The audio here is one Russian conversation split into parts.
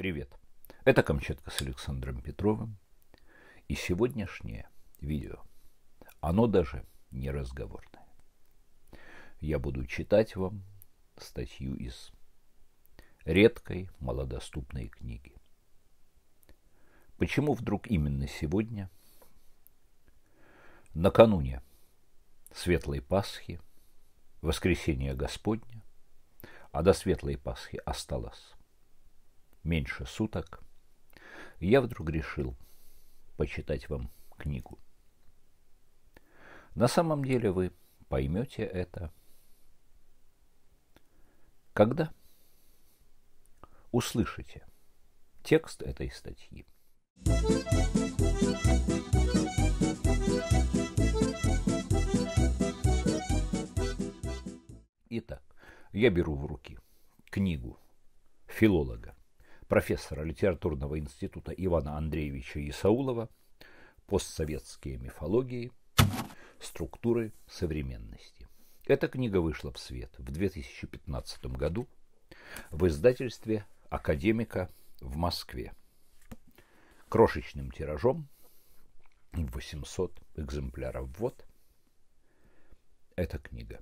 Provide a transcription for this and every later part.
Привет! Это Камчатка с Александром Петровым. И сегодняшнее видео, оно даже не разговорное. Я буду читать вам статью из редкой малодоступной книги. Почему вдруг именно сегодня, накануне Светлой Пасхи, Воскресения Господня, а до Светлой Пасхи осталось меньше суток, я вдруг решил почитать вам книгу. На самом деле вы поймете это. Когда? Услышите текст этой статьи. Итак, я беру в руки книгу филолога профессора литературного института Ивана Андреевича Исаулова «Постсоветские мифологии. Структуры современности». Эта книга вышла в свет в 2015 году в издательстве «Академика» в Москве крошечным тиражом 800 экземпляров. Вот эта книга.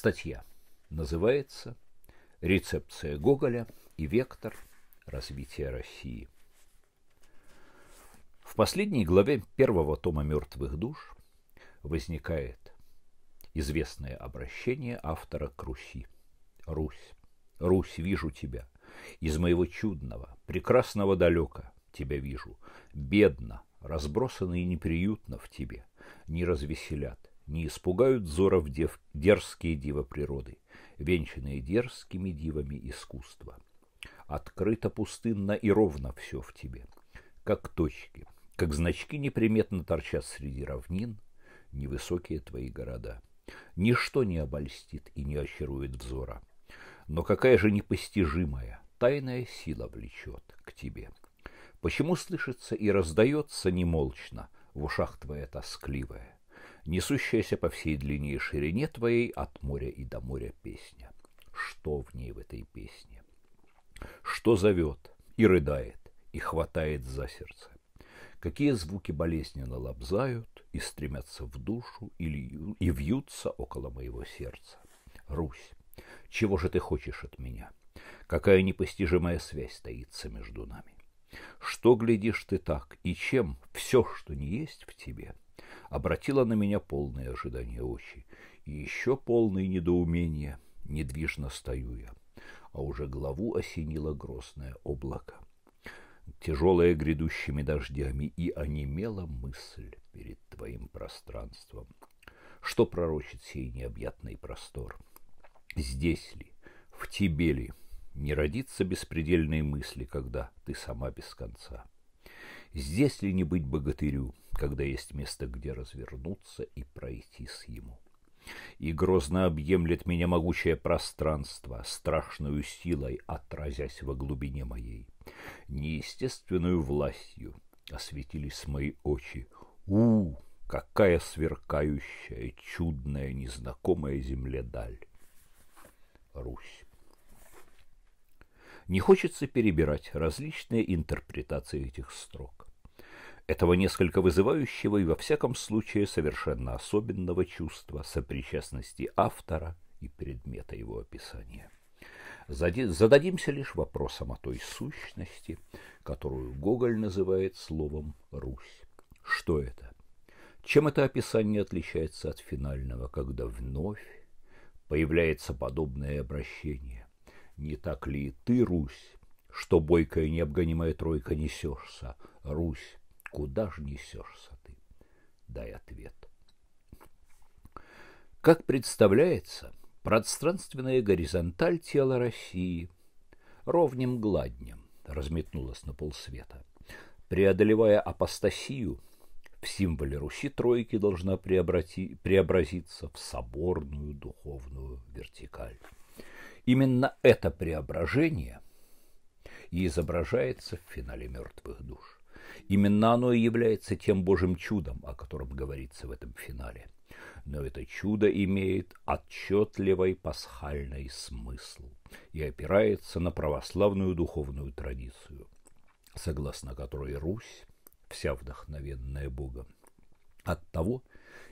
Статья называется «Рецепция Гоголя и вектор развития России». В последней главе первого тома «Мертвых душ» возникает известное обращение автора к Руси. «Русь, Русь, вижу тебя, из моего чудного, прекрасного далека тебя вижу, бедно, разбросано и неприютно в тебе, не развеселят, не испугают взоров дев, дерзкие дивы природы, венчанные дерзкими дивами искусства. Открыто, пустынно и ровно все в тебе, как точки, как значки неприметно торчат среди равнин невысокие твои города. Ничто не обольстит и не очарует взора. Но какая же непостижимая, тайная сила влечет к тебе. Почему слышится и раздается немолчно в ушах твоя тоскливая? несущаяся по всей длине и ширине твоей от моря и до моря песня. Что в ней в этой песне? Что зовет и рыдает, и хватает за сердце? Какие звуки болезненно лобзают и стремятся в душу или и вьются около моего сердца? Русь, чего же ты хочешь от меня? Какая непостижимая связь таится между нами? Что глядишь ты так и чем все, что не есть в тебе – обратила на меня полное ожидание очи. И еще полное недоумение. Недвижно стою я. А уже голову осенило грозное облако. Тяжелое грядущими дождями, и онемела мысль перед твоим пространством. Что пророчит сей необъятный простор? Здесь ли, в тебе ли, не родится беспредельной мысли, когда ты сама без конца? Здесь ли не быть богатырю, когда есть место, где развернуться и с ему. И грозно объемлет меня могучее пространство, страшную силой отразясь во глубине моей. Неестественную властью осветились мои очи. У, какая сверкающая, чудная, незнакомая земле даль! Русь. Не хочется перебирать различные интерпретации этих строк этого несколько вызывающего и, во всяком случае, совершенно особенного чувства сопричастности автора и предмета его описания. Зададимся лишь вопросом о той сущности, которую Гоголь называет словом «Русь». Что это? Чем это описание отличается от финального, когда вновь появляется подобное обращение? Не так ли ты, Русь, что бойкая необгонимая тройка несешься, Русь, Куда ж несешься ты? Дай ответ. Как представляется, пространственная горизонталь тела России ровним гладнем разметнулась на полсвета. Преодолевая апостасию, в символе Руси тройки должна преобрати, преобразиться в соборную духовную вертикаль. Именно это преображение и изображается в финале «Мертвых душ». Именно оно и является тем Божьим чудом, о котором говорится в этом финале. Но это чудо имеет отчетливый пасхальный смысл и опирается на православную духовную традицию, согласно которой Русь, вся вдохновенная Богом, оттого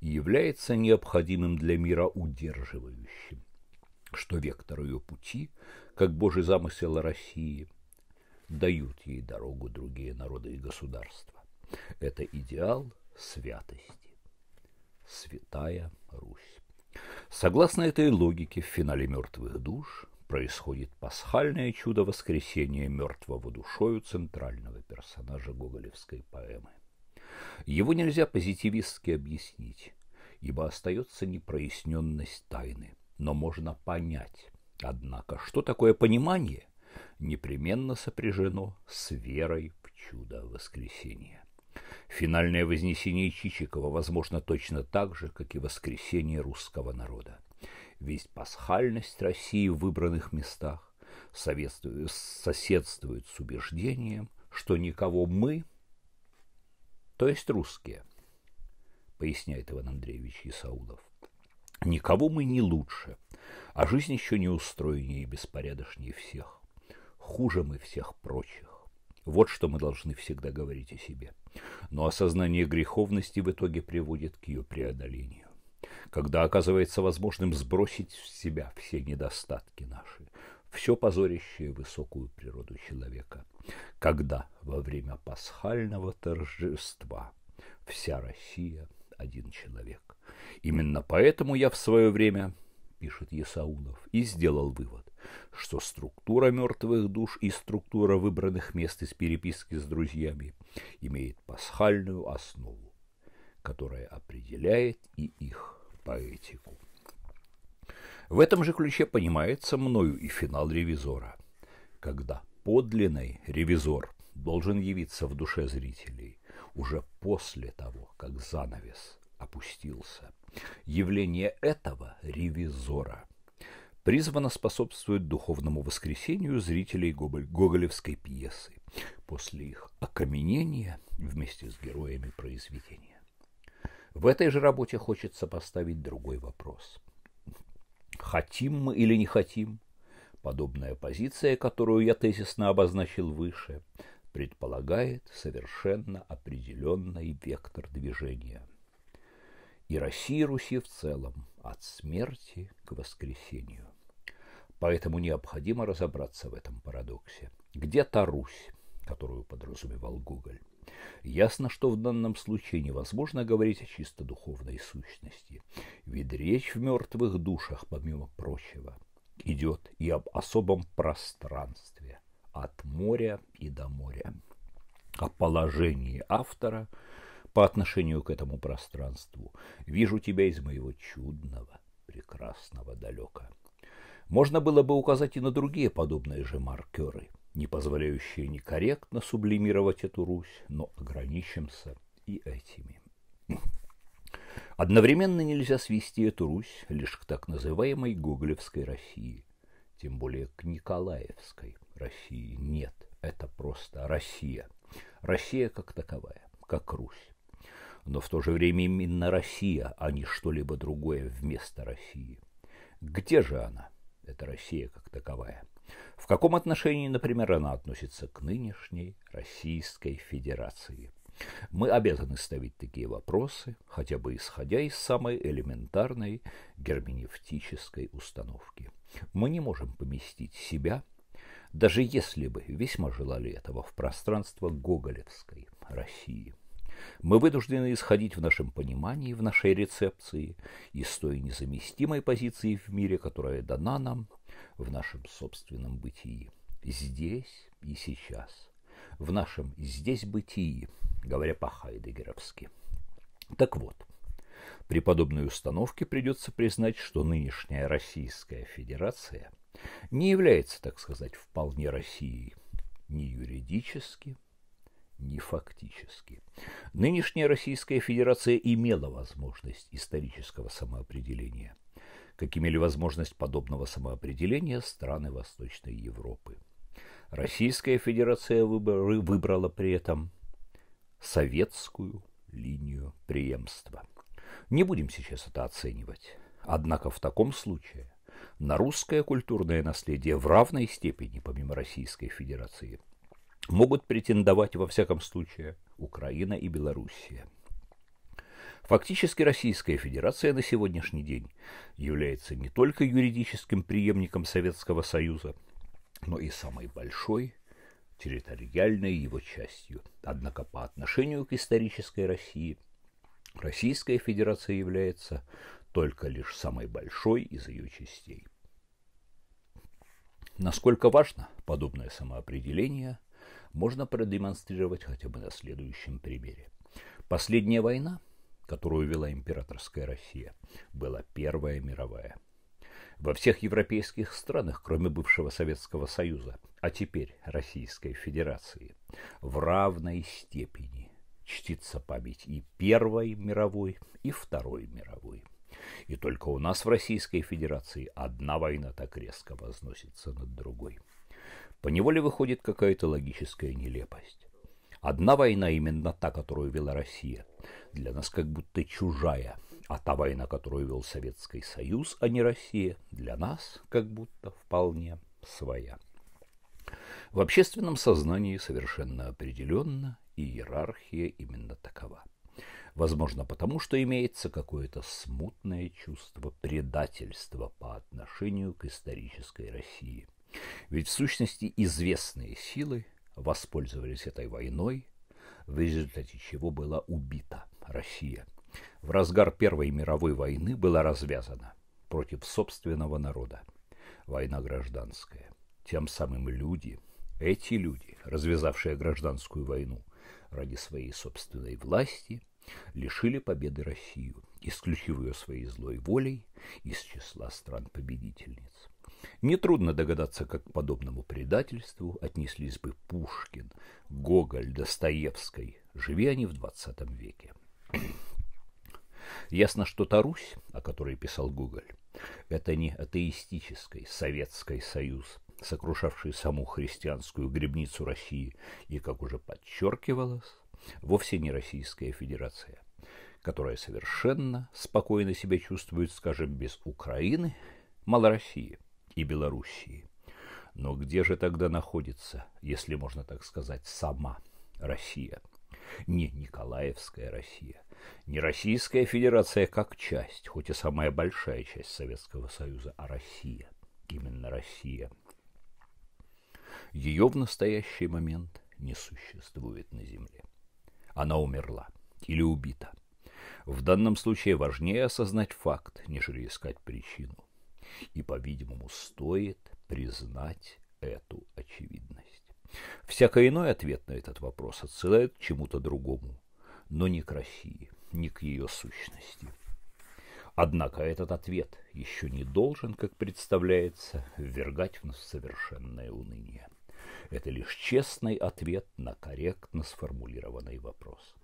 и является необходимым для мира удерживающим, что вектор ее пути, как Божий замысел России – дают ей дорогу другие народы и государства. Это идеал святости. Святая Русь. Согласно этой логике, в финале «Мертвых душ» происходит пасхальное чудо воскресения мертвого душою центрального персонажа гоголевской поэмы. Его нельзя позитивистски объяснить, ибо остается непроясненность тайны, но можно понять. Однако, что такое понимание – непременно сопряжено с верой в чудо воскресения. Финальное вознесение Чичикова возможно точно так же, как и воскресение русского народа. Весь пасхальность России в выбранных местах соседствует с убеждением, что никого мы, то есть русские, поясняет Иван Андреевич Исаулов, никого мы не лучше, а жизнь еще не устроеннее и беспорядочнее всех хуже мы всех прочих. Вот что мы должны всегда говорить о себе. Но осознание греховности в итоге приводит к ее преодолению. Когда оказывается возможным сбросить с себя все недостатки наши, все позорящее высокую природу человека. Когда во время пасхального торжества вся Россия один человек. Именно поэтому я в свое время пишет Есаулов, и сделал вывод, что структура мертвых душ и структура выбранных мест из переписки с друзьями имеет пасхальную основу, которая определяет и их поэтику. В этом же ключе понимается мною и финал ревизора, когда подлинный ревизор должен явиться в душе зрителей уже после того, как занавес – опустился. Явление этого ревизора призвано способствовать духовному воскресению зрителей гоголевской пьесы после их окаменения вместе с героями произведения. В этой же работе хочется поставить другой вопрос. Хотим мы или не хотим, подобная позиция, которую я тезисно обозначил выше, предполагает совершенно определенный вектор движения – и России Руси в целом от смерти к воскресению. Поэтому необходимо разобраться в этом парадоксе. Где та Русь, которую подразумевал Гоголь? Ясно, что в данном случае невозможно говорить о чисто духовной сущности, ведь речь в мертвых душах, помимо прочего, идет и об особом пространстве от моря и до моря, о положении автора – по отношению к этому пространству. Вижу тебя из моего чудного, прекрасного далека. Можно было бы указать и на другие подобные же маркеры, не позволяющие некорректно сублимировать эту Русь, но ограничимся и этими. Одновременно нельзя свести эту Русь лишь к так называемой Гоголевской России, тем более к Николаевской России нет. Это просто Россия. Россия как таковая, как Русь но в то же время именно Россия, а не что-либо другое вместо России. Где же она, эта Россия как таковая? В каком отношении, например, она относится к нынешней Российской Федерации? Мы обязаны ставить такие вопросы, хотя бы исходя из самой элементарной герменевтической установки. Мы не можем поместить себя, даже если бы весьма желали этого, в пространство гоголевской России – мы вынуждены исходить в нашем понимании, в нашей рецепции, из той незаместимой позиции в мире, которая дана нам в нашем собственном бытии, здесь и сейчас, в нашем здесь бытии, говоря по-хайдегеровски. Так вот, при подобной установке придется признать, что нынешняя Российская Федерация не является, так сказать, вполне Россией ни юридически, не фактически. Нынешняя Российская Федерация имела возможность исторического самоопределения, как имели возможность подобного самоопределения страны Восточной Европы. Российская Федерация выбрала при этом советскую линию преемства. Не будем сейчас это оценивать. Однако в таком случае на русское культурное наследие в равной степени, помимо Российской Федерации – могут претендовать во всяком случае Украина и Белоруссия. Фактически Российская Федерация на сегодняшний день является не только юридическим преемником Советского Союза, но и самой большой территориальной его частью. Однако по отношению к исторической России Российская Федерация является только лишь самой большой из ее частей. Насколько важно подобное самоопределение – можно продемонстрировать хотя бы на следующем примере. Последняя война, которую вела императорская Россия, была Первая мировая. Во всех европейских странах, кроме бывшего Советского Союза, а теперь Российской Федерации, в равной степени чтится память и Первой мировой, и Второй мировой. И только у нас в Российской Федерации одна война так резко возносится над другой поневоле выходит какая-то логическая нелепость. Одна война, именно та, которую вела Россия, для нас как будто чужая, а та война, которую вел Советский Союз, а не Россия, для нас как будто вполне своя. В общественном сознании совершенно определенно иерархия именно такова. Возможно, потому что имеется какое-то смутное чувство предательства по отношению к исторической России. Ведь в сущности известные силы воспользовались этой войной, в результате чего была убита Россия. В разгар Первой мировой войны была развязана против собственного народа война гражданская. Тем самым люди, эти люди, развязавшие гражданскую войну ради своей собственной власти, лишили победы Россию, исключив ее своей злой волей из числа стран-победительниц. Нетрудно догадаться, как к подобному предательству отнеслись бы Пушкин, Гоголь, Достоевский, живи они в XX веке. Ясно, что та Русь, о которой писал Гоголь, это не атеистический Советский Союз, сокрушавший саму христианскую гребницу России, и, как уже подчеркивалось, вовсе не Российская Федерация, которая совершенно спокойно себя чувствует, скажем, без Украины, мало России – и Белоруссии. Но где же тогда находится, если можно так сказать, сама Россия? Не Николаевская Россия, не Российская Федерация как часть, хоть и самая большая часть Советского Союза, а Россия, именно Россия. Ее в настоящий момент не существует на Земле. Она умерла или убита. В данном случае важнее осознать факт, нежели искать причину. И, по-видимому, стоит признать эту очевидность. Всякое иной ответ на этот вопрос отсылает к чему-то другому, но не к России, не к ее сущности. Однако этот ответ еще не должен, как представляется, ввергать в нас совершенное уныние. Это лишь честный ответ на корректно сформулированный вопрос.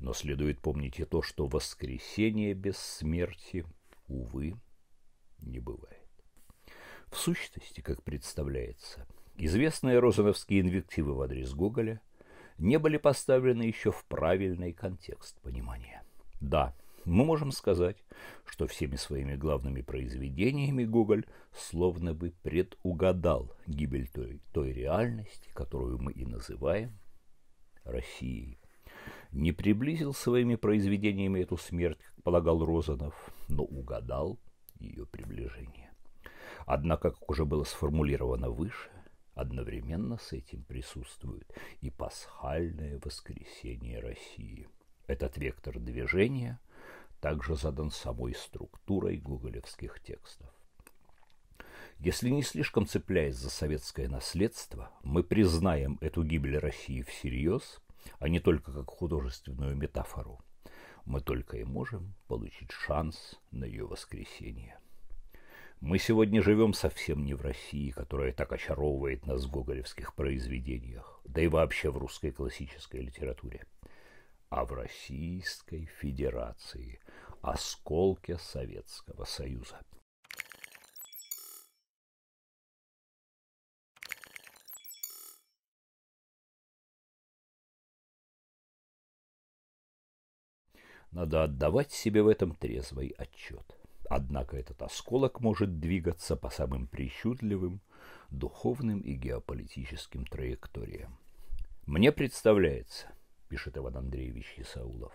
Но следует помнить и то, что воскресение без смерти, увы, не бывает. В сущности, как представляется, известные розановские инвективы в адрес Гоголя не были поставлены еще в правильный контекст понимания. Да, мы можем сказать, что всеми своими главными произведениями Гоголь словно бы предугадал гибель той, той реальности, которую мы и называем Россией. Не приблизил своими произведениями эту смерть, как полагал Розанов, но угадал ее приближения. Однако, как уже было сформулировано выше, одновременно с этим присутствует и пасхальное воскресение России. Этот вектор движения также задан самой структурой гоголевских текстов. Если не слишком цепляясь за советское наследство, мы признаем эту гибель России всерьез, а не только как художественную метафору мы только и можем получить шанс на ее воскресение. Мы сегодня живем совсем не в России, которая так очаровывает нас в гоголевских произведениях, да и вообще в русской классической литературе, а в Российской Федерации, осколке Советского Союза, Надо отдавать себе в этом трезвый отчет. Однако этот осколок может двигаться по самым причудливым, духовным и геополитическим траекториям. Мне представляется, пишет Иван Андреевич Исаулов,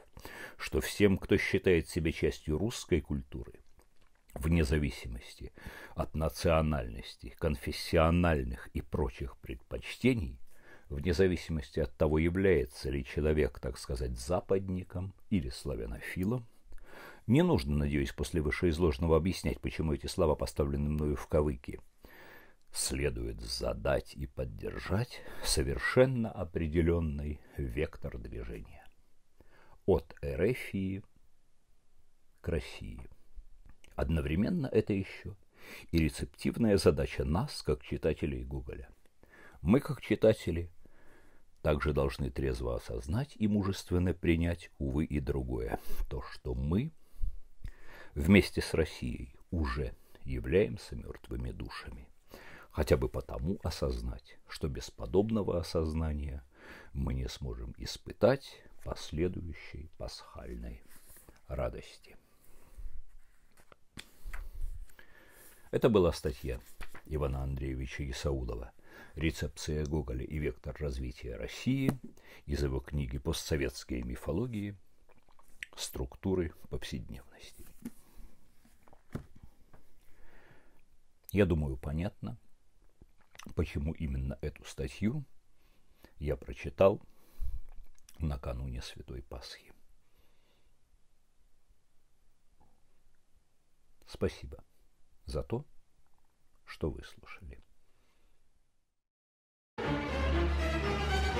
что всем, кто считает себя частью русской культуры, вне зависимости от национальности, конфессиональных и прочих предпочтений, вне зависимости от того, является ли человек, так сказать, западником или славянофилом. Не нужно, надеюсь, после вышеизложенного объяснять, почему эти слова поставлены мною в кавыки. Следует задать и поддержать совершенно определенный вектор движения. От Эрефии к России. Одновременно это еще и рецептивная задача нас, как читателей Гоголя. Мы, как читатели, также должны трезво осознать и мужественно принять, увы, и другое, то, что мы вместе с Россией уже являемся мертвыми душами. Хотя бы потому осознать, что без подобного осознания мы не сможем испытать последующей пасхальной радости. Это была статья Ивана Андреевича Исаулова – «Рецепция Гоголя и вектор развития России» из его книги «Постсоветские мифологии. Структуры повседневности». Я думаю, понятно, почему именно эту статью я прочитал накануне Святой Пасхи. Спасибо за то, что выслушали.